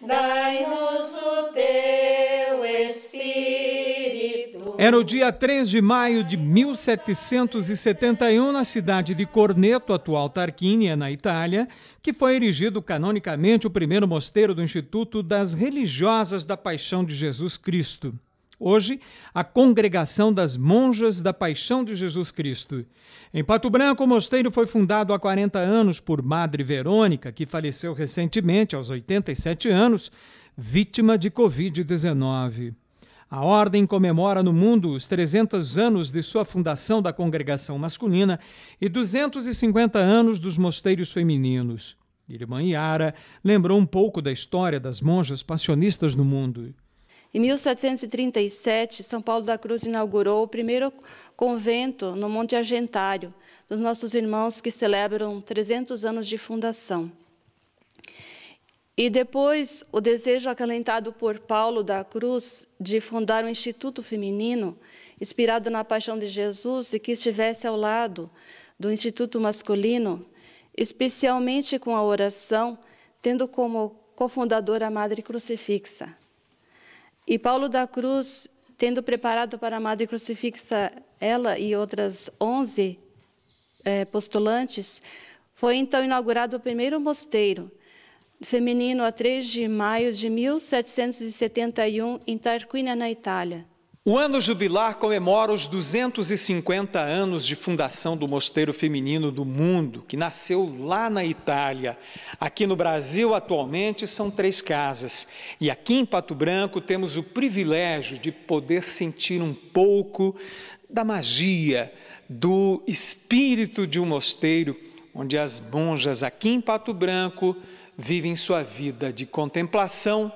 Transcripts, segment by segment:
dai-nos o teu Espírito. Era o dia 3 de maio de 1771, na cidade de Corneto, atual Tarquínia, na Itália, que foi erigido canonicamente o primeiro mosteiro do Instituto das Religiosas da Paixão de Jesus Cristo. Hoje, a Congregação das Monjas da Paixão de Jesus Cristo. Em Pato Branco, o mosteiro foi fundado há 40 anos por Madre Verônica, que faleceu recentemente, aos 87 anos, vítima de Covid-19. A ordem comemora no mundo os 300 anos de sua fundação da congregação masculina e 250 anos dos mosteiros femininos. Irmã Yara lembrou um pouco da história das monjas passionistas no mundo. Em 1737, São Paulo da Cruz inaugurou o primeiro convento no Monte Argentário, dos nossos irmãos que celebram 300 anos de fundação. E depois, o desejo acalentado por Paulo da Cruz de fundar um instituto feminino, inspirado na paixão de Jesus e que estivesse ao lado do instituto masculino, especialmente com a oração, tendo como cofundadora a Madre Crucifixa. E Paulo da Cruz, tendo preparado para a Madre Crucifixa ela e outras onze é, postulantes, foi então inaugurado o primeiro mosteiro feminino a 3 de maio de 1771 em Tarquínia, na Itália. O ano jubilar comemora os 250 anos de fundação do Mosteiro Feminino do Mundo, que nasceu lá na Itália. Aqui no Brasil, atualmente, são três casas. E aqui em Pato Branco, temos o privilégio de poder sentir um pouco da magia, do espírito de um mosteiro, onde as monjas aqui em Pato Branco vivem sua vida de contemplação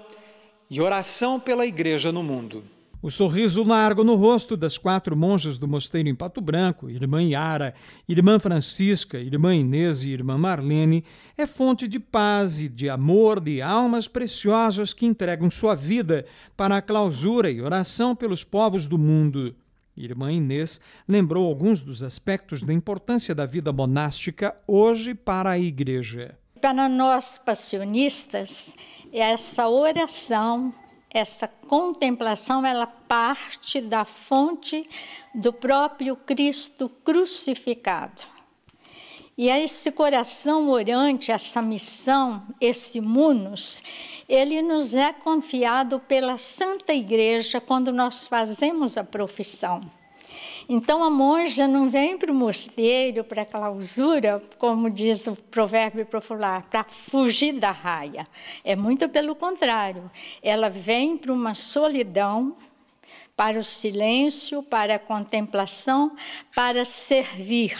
e oração pela igreja no mundo. O sorriso largo no rosto das quatro monjas do mosteiro em Pato Branco, irmã Yara, irmã Francisca, irmã Inês e irmã Marlene, é fonte de paz e de amor de almas preciosas que entregam sua vida para a clausura e oração pelos povos do mundo. Irmã Inês lembrou alguns dos aspectos da importância da vida monástica hoje para a Igreja. Para nós passionistas, essa oração essa contemplação ela parte da fonte do próprio Cristo crucificado. E esse coração orante, essa missão, esse munus, ele nos é confiado pela Santa Igreja quando nós fazemos a profissão. Então a monja não vem para o mosteiro, para a clausura, como diz o provérbio popular, para fugir da raia. É muito pelo contrário. Ela vem para uma solidão, para o silêncio, para a contemplação, para servir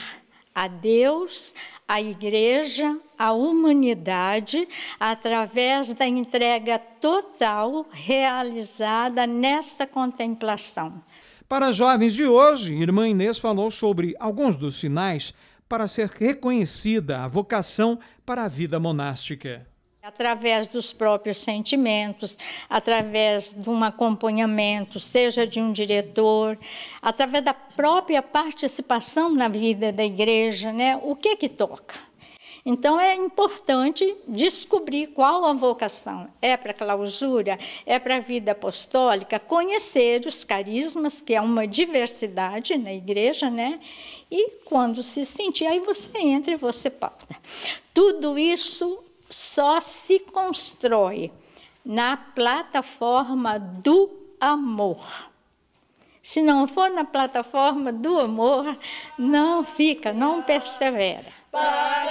a Deus, a igreja, a humanidade, através da entrega total realizada nessa contemplação. Para jovens de hoje, irmã Inês falou sobre alguns dos sinais para ser reconhecida a vocação para a vida monástica através dos próprios sentimentos, através de um acompanhamento, seja de um diretor, através da própria participação na vida da igreja, né? O que que toca? Então é importante descobrir qual a vocação é para a clausura, é para a vida apostólica, conhecer os carismas, que é uma diversidade na igreja, né? E quando se sentir, aí você entra e você pauta. Tudo isso só se constrói na plataforma do amor. Se não for na plataforma do amor, não fica, não persevera. Para